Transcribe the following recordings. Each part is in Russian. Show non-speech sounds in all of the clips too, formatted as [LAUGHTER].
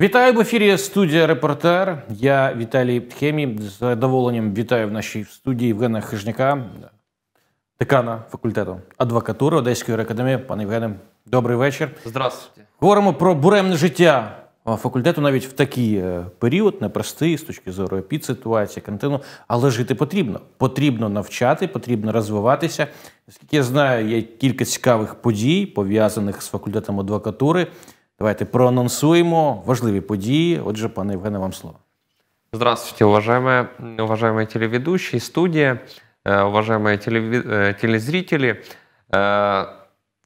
Вітаю в ефірі студія Репортер. Я Віталій Тхемі. З задоволенням вітаю в нашій студії Євгена Хижняка, декана факультету адвокатури Одеської академії. Пане Євгене, добрий вечір. Здравствуйте. Говоримо про буремне життя факультету навіть в такий е, період, непростий з точки зору епідситуації, карантину, але жити потрібно. Потрібно навчати, потрібно розвиватися. Наскільки я знаю, є кілька цікавих подій пов'язаних з факультетом адвокатури. Давайте проанонсуємо важливі події. Отже, пане Євгене, вам слово. Здравствуйте, уважаемые, уважаемые телеведущие, студия, э, уважаемые телевиз... Э, телезрители. Э,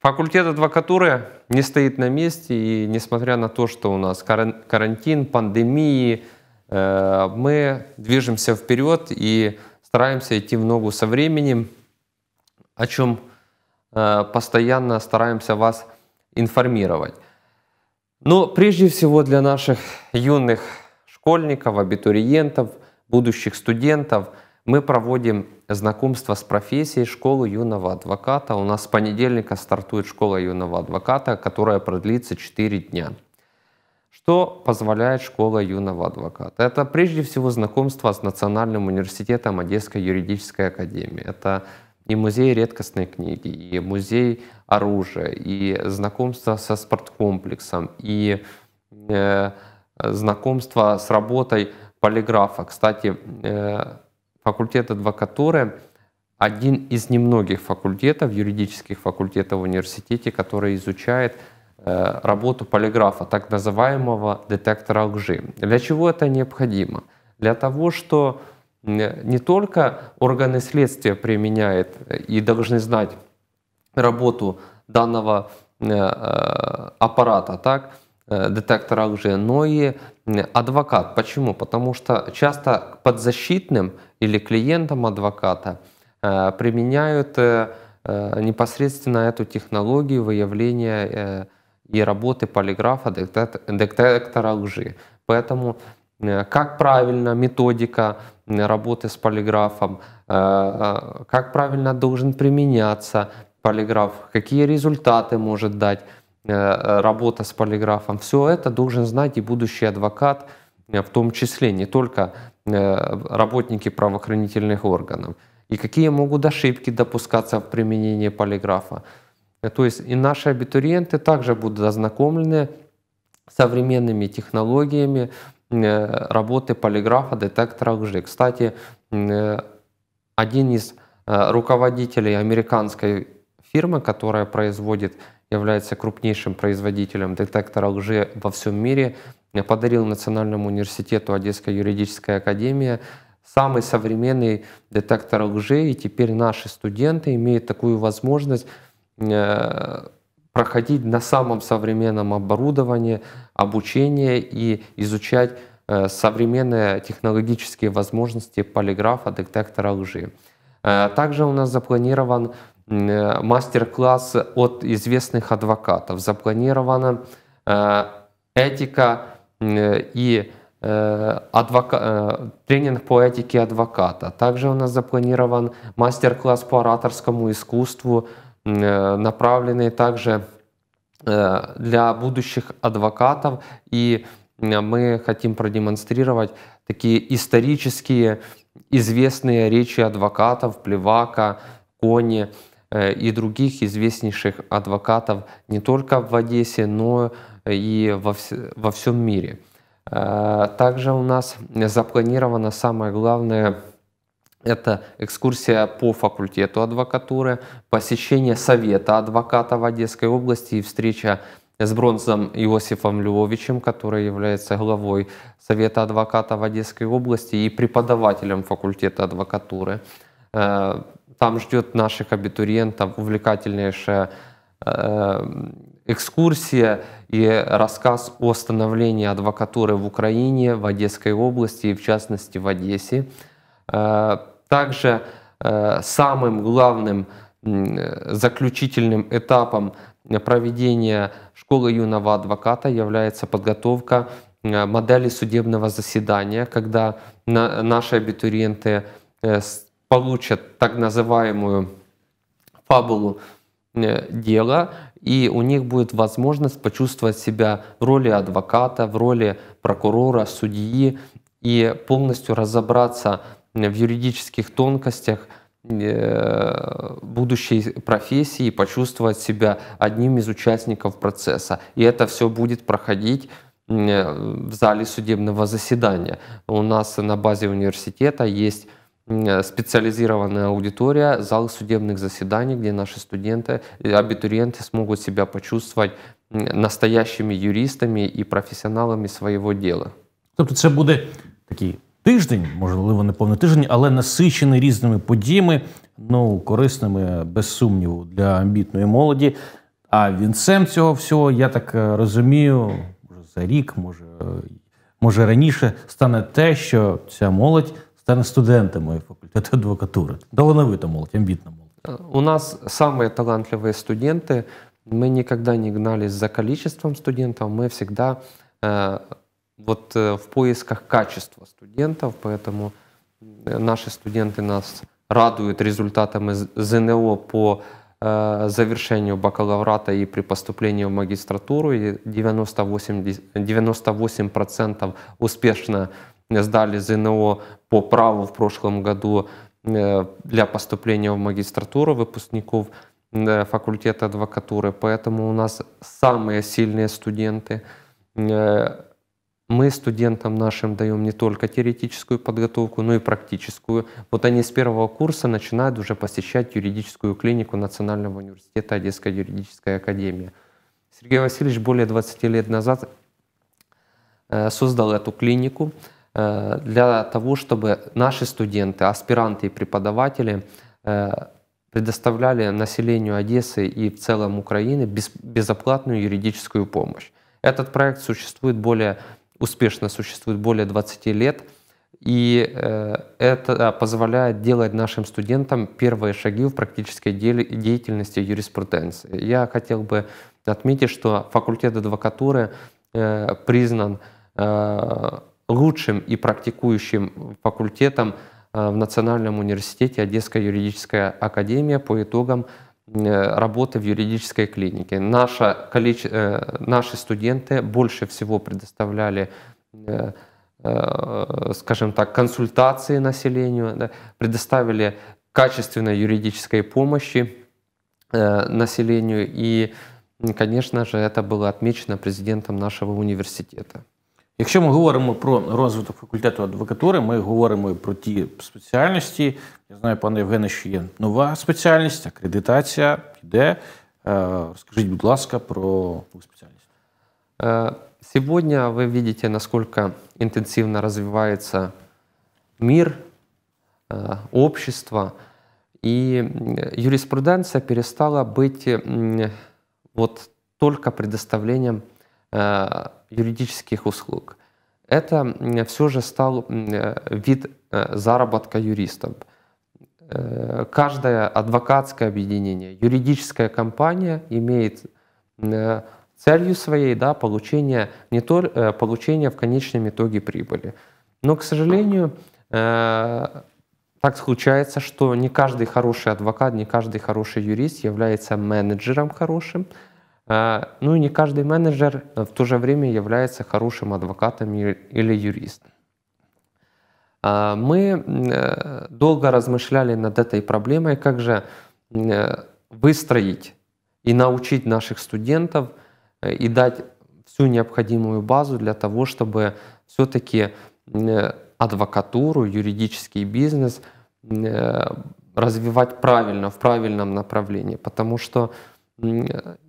факультет адвокатуры не стоит на месте, и несмотря на то, что у нас карантин, пандемии, мы движемся вперед и стараемся идти в ногу со временем, о чем постоянно стараемся вас информировать. Но прежде всего для наших юных школьников, абитуриентов, будущих студентов мы проводим знакомство с профессией школы юного адвоката. У нас с понедельника стартует школа юного адвоката, которая продлится 4 дня. Что позволяет школа юного адвоката? Это прежде всего знакомство с Национальным университетом Одесской юридической академии. Это и музей редкостной книги, и музей оружия, и знакомство со спорткомплексом, и э, знакомство с работой полиграфа. Кстати, э, факультет адвокатуры один из немногих факультетов, юридических факультетов в университете, который изучает э, работу полиграфа, так называемого детектора лжи. Для чего это необходимо? Для того, что Э, не только органы следствия применяют э, и должны знать работу данного э, аппарата, так, детектора лжи, но и адвокат. Почему? Потому что часто к подзащитным или клиентам адвоката применяют непосредственно эту технологию выявления и работы полиграфа детектора лжи. Поэтому Э, как правильно методика э, работы с полиграфом, э, как правильно должен применяться полиграф, какие результаты может дать работа с полиграфом. Все это должен знать и будущий адвокат, в том числе не только работники правоохранительных органов. И какие могут ошибки допускаться в применении полиграфа. То есть и наши абитуриенты также будут ознакомлены современными технологиями, Э, работы полиграфа детектора лжи. Кстати, э, один из э, руководителей американской фирмы, которая производит, является крупнейшим производителем детектора лжи во всем мире, подарил Национальному университету Одесской юридической академии самый современный детектор лжи, и теперь наши студенты имеют такую возможность проходить на самом современном оборудовании обучение и изучать э, современные технологические возможности полиграфа, детектора лжи. Э, также у нас запланирован э, мастер-класс от известных адвокатов. Запланирована этика и адвока... тренинг по этике адвоката. Также у нас запланирован мастер-класс по ораторскому искусству – Э, направленные также э, для будущих адвокатов. И мы хотим продемонстрировать такие исторические известные речи адвокатов Плевака, Кони э, и других известнейших адвокатов не только в Одессе, но и во, вс во всем мире. Также у нас запланировано самое главное – это экскурсия по факультету адвокатуры, посещение совета адвоката в Одесской области и встреча с Бронзом Иосифом Львовичем, который является главой Совета адвоката в Одесской области и преподавателем факультета адвокатуры. Э, там ждет наших абитуриентов увлекательнейшая э, экскурсия и рассказ о становлении адвокатуры в Украине, в Одесской области и в частности в Одессе. Э, также э, самым главным э, заключительным этапом проведения школы юного адвоката является подготовка э, модели судебного заседания, когда наши абитуриенты получат так называемую фабулу дела, и у них будет возможность почувствовать себя в роли адвоката, в роли прокурора, судьи и полностью разобраться в юридических тонкостях э, будущей профессии, почувствовать себя одним из участников процесса. И это все будет проходить э, в зале судебного заседания. У нас на базе университета есть э, специализированная аудитория, зал судебных заседаний, где наши студенты, абитуриенты смогут себя почувствовать настоящими юристами и профессионалами своего дела. Тобто, це будет такие. тиждень, можливо, не повний тиждень, але насичений різними подіями, ну корисними, без сумніву, для амбітної молоді. А вінцем цього всього, я так е, розумію, може за рік, може, е, може раніше, стане те, що ця молодь стане студентами факультету адвокатури. Долановита молодь, амбітна молодь. Е, у нас самые талантливые студенты. Мы никогда не гнались за количеством студентов, мы всегда э, вот э, в поисках качества студентов, поэтому э, наши студенты нас радуют результатами ЗНО по э, завершению бакалаврата и при поступлении в магистратуру. И 98%, 98 успешно сдали ЗНО по праву в прошлом году для поступления в магистратуру выпускников факультета адвокатуры. Поэтому у нас самые сильные студенты мы студентам нашим даем не только теоретическую подготовку, но и практическую. Вот они с первого курса начинают уже посещать юридическую клинику Национального университета Одесской юридической академии. Сергей Васильевич более 20 лет назад э, создал эту клинику э, для того, чтобы наши студенты, аспиранты и преподаватели э, предоставляли населению Одессы и в целом Украины безоплатную юридическую помощь. Этот проект существует более успешно существует более 20 лет, и э, это а, позволяет делать нашим студентам первые шаги в практической деле деятельности юриспруденции. Я хотел бы отметить, что факультет адвокатуры э, признан э, лучшим и практикующим факультетом в Национальном университете Одесская юридическая академия по итогам Э, работы в юридической клинике. Наша, количе, э, наши студенты больше всего предоставляли э, скажем так, консультации населению, да, предоставили качественной юридической помощи э, населению. И, конечно же, это было отмечено президентом нашего университета. Якщо ми говоримо про розвиток факультету адвокатури, ми говоримо про ті спеціальності. Я знаю, пане Євгене, що є нова спеціальність, акредитація іде. Скажите, е, будь ласка, про спеціальність. Е, сьогодні ви видите, наскільки інтенсивно розвивається мир, е, общество, і юриспруденція перестала бути вот только предоставлением Э, юридических услуг. Это все же стал э, вид э, заработка юристов. Каждое адвокатское объединение, юридическая компания имеет целью своей да, получение, не то, получение в конечном итоге прибыли. Но, к сожалению, так случается, что не каждый хороший адвокат, не каждый хороший юрист является менеджером хорошим, а, ну и не каждый менеджер э, в то же время является хорошим адвокатом или юристом. А, мы э, долго размышляли над этой проблемой, как же э, выстроить и научить наших студентов и дать всю необходимую базу для того, чтобы все-таки адвокатуру, юридический бизнес развивать правильно, в правильном направлении. Потому что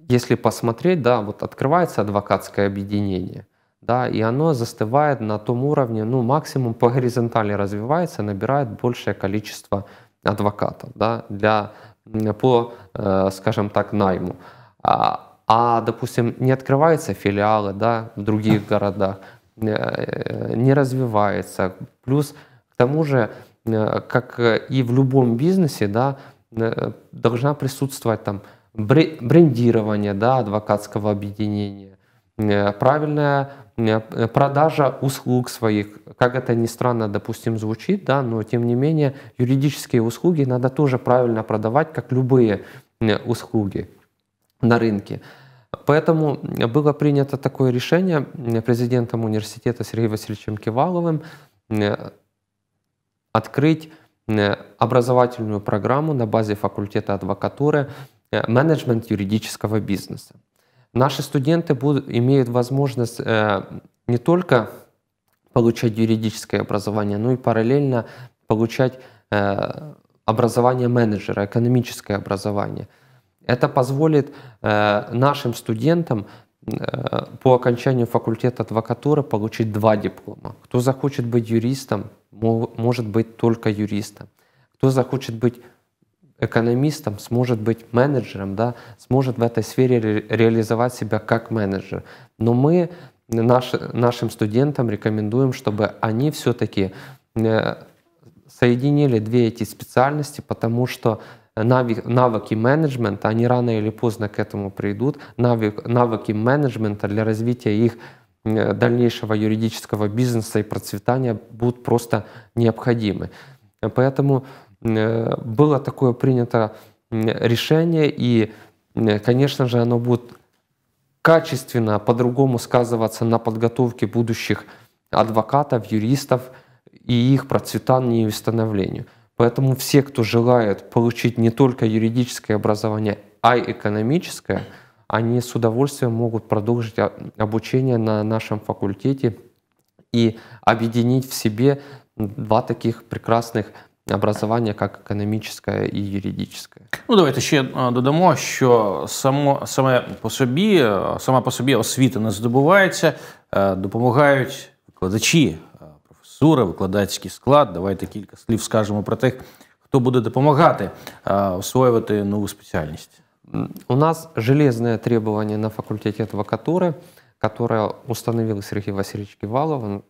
если посмотреть, да, вот открывается адвокатское объединение, да, и оно застывает на том уровне, ну, максимум по горизонтали развивается, набирает большее количество адвокатов, да, для, по, э, скажем так, найму. А, а, допустим, не открываются филиалы, да, в других [LAUGHS] городах, э, не развивается. Плюс, к тому же, э, как и в любом бизнесе, да, должна присутствовать там брендирование да, адвокатского объединения, э, правильная э, продажа услуг своих. Как это ни странно, допустим, звучит, да, но тем не менее юридические услуги надо тоже правильно продавать, как любые э, услуги на рынке. Поэтому было принято такое решение президентом университета Сергеем Васильевичем Киваловым открыть образовательную программу на базе факультета адвокатуры – Э, менеджмент юридического бизнеса. Наши студенты будут, имеют возможность э, не только получать юридическое образование, но и параллельно получать э, образование менеджера, экономическое образование. Это позволит нашим студентам по окончанию факультета адвокатуры получить два диплома. Кто захочет быть юристом, может быть только юристом. Кто захочет быть экономистом, сможет быть менеджером, да, сможет в этой сфере ре реализовать себя как менеджер. Но мы наш, нашим студентам рекомендуем, чтобы они все-таки э, соединили две эти специальности, потому что навыки менеджмента, они рано или поздно к этому придут, навык, навыки менеджмента для развития их э, дальнейшего юридического бизнеса и процветания будут просто необходимы. Поэтому Э, было такое принято решение, и, э, конечно же, оно будет качественно по-другому сказываться на подготовке будущих адвокатов, юристов и их процветанию и становлению. Поэтому все, кто желает получить не только юридическое образование, а и экономическое, они с удовольствием могут продолжить а, обучение на нашем факультете и объединить в себе два таких прекрасных образование как економічне і юридичне. Ну давайте ще а, додамо, що само саме по собі, сама по собі освіта не здобувається, а, допомагають викладачі, а, професура, викладацький склад. Давайте кілька слів скажемо про тих, хто буде допомагати освоювати нову спеціальність. У нас железне требування на факультеті адвокатури, которое установил Сергей Васильевич Кивалов. Он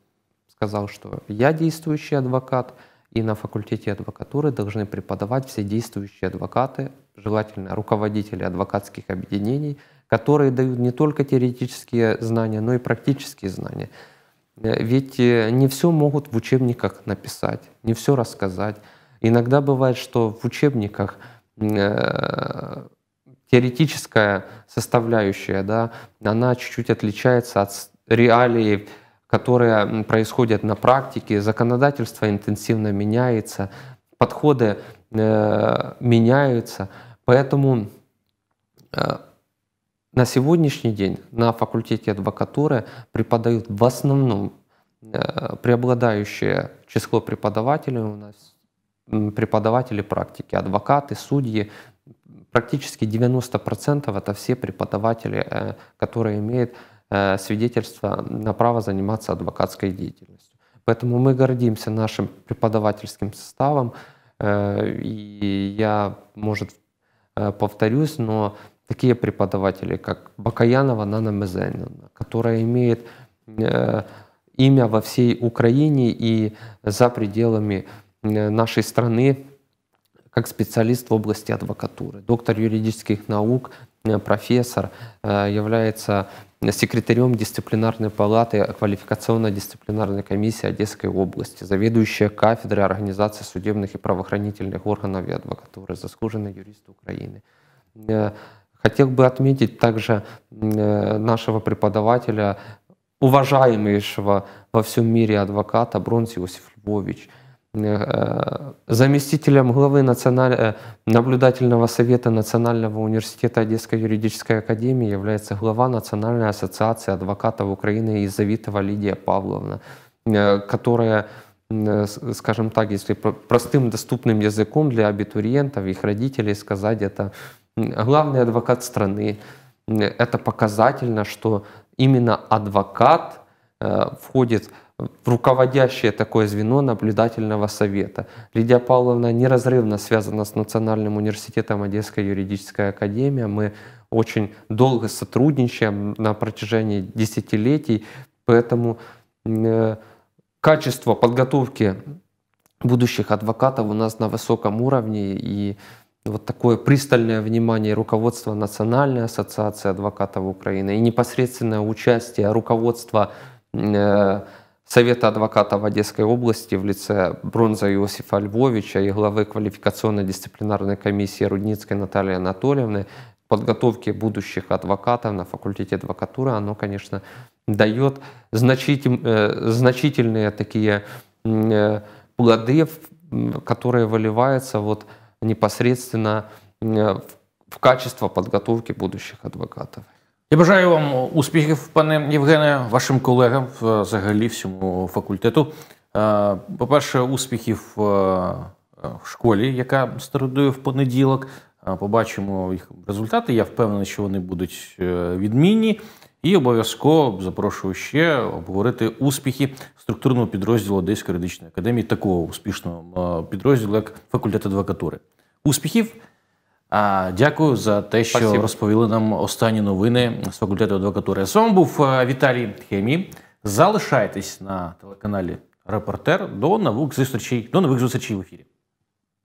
сказал, что я действующий адвокат – и на факультете адвокатуры должны преподавать все действующие адвокаты, желательно руководители адвокатских объединений, которые дают не только теоретические знания, но и практические знания. Э, ведь э, не все могут в учебниках написать, не все рассказать. Иногда бывает, что в учебниках э, теоретическая составляющая, да, она чуть-чуть отличается от реалий которые происходят на практике, законодательство интенсивно меняется, подходы э, меняются, поэтому э, на сегодняшний день на факультете адвокатуры преподают в основном э, преобладающее число преподавателей у нас преподаватели практики, адвокаты, судьи, практически 90% это все преподаватели, э, которые имеют Э, свидетельство на право заниматься адвокатской деятельностью. Поэтому мы гордимся нашим преподавательским составом, э, и я, может, э, повторюсь, но такие преподаватели, как Бакаянова Нана Мезенина, которая имеет имя во всей Украине и за пределами нашей страны как специалист в области адвокатуры, доктор юридических наук Э, профессор, э, является секретарем дисциплинарной палаты э, квалификационно-дисциплинарной комиссии Одесской области, заведующая кафедрой организации судебных и правоохранительных органов и адвокатуры, заслуженный юрист Украины. Хотел бы отметить также нашего преподавателя, уважаемейшего во всем мире адвоката Бронс Иосиф Львович – заместителем главы националь... наблюдательного совета Национального университета Одесской юридической академии является глава Национальной ассоциации адвокатов Украины Изавитова Лидия Павловна, э, которая, э, скажем так, если простым доступным языком для абитуриентов, их родителей сказать, это главный адвокат страны. Это показательно, что именно адвокат э, входит в руководящее такое звено наблюдательного совета. Лидия Павловна неразрывно связана с Национальным университетом Одесской юридической академии. Мы очень долго сотрудничаем на протяжении десятилетий, поэтому э, качество подготовки будущих адвокатов у нас на высоком уровне и вот такое пристальное внимание руководства Национальной ассоциации адвокатов Украины и непосредственное участие руководства э, Совета адвокатов Одесской области в лице Бронза Иосифа Львовича и главы квалификационно-дисциплинарной комиссии Рудницкой Натальи Анатольевны подготовки будущих адвокатов на факультете адвокатуры, оно, конечно, дает значитель, э, значительные такие э, плоды, которые выливаются вот непосредственно э, в качество подготовки будущих адвокатов. Я бажаю вам успіхів, пане Євгене, вашим колегам, е, взагалі всьому факультету. Е, по-перше, успіхів е, в школі, яка стартує в понеділок. Побачимо їх результати. Я впевнений, що вони будуть відмінні. І обов'язково запрошую ще обговорити успіхи структурного підрозділу Одеської юридичної академії, такого успішного підрозділу, як факультет адвокатури. Успіхів! А, Дякую за те, що Спасибо. розповіли нам останні новини з факультету адвокатури. З вами був е, Віталій Хемі. Залишайтесь на телеканалі Репортер. До нових зустрічей. До нових зустрічей в ефірі.